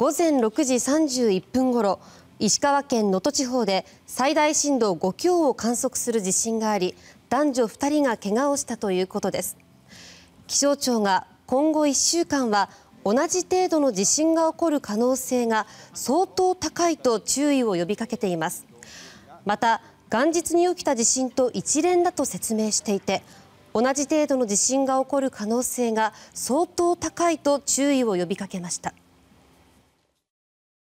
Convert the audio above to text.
午前6時31分ごろ石川県能登地方で最大震度5強を観測する地震があり男女2人が怪我をしたということです。気象庁が今後1週間は同じ程度の地震が起こる可能性が相当高いと注意を呼びかけていますまた元日に起きた地震と一連だと説明していて同じ程度の地震が起こる可能性が相当高いと注意を呼びかけました。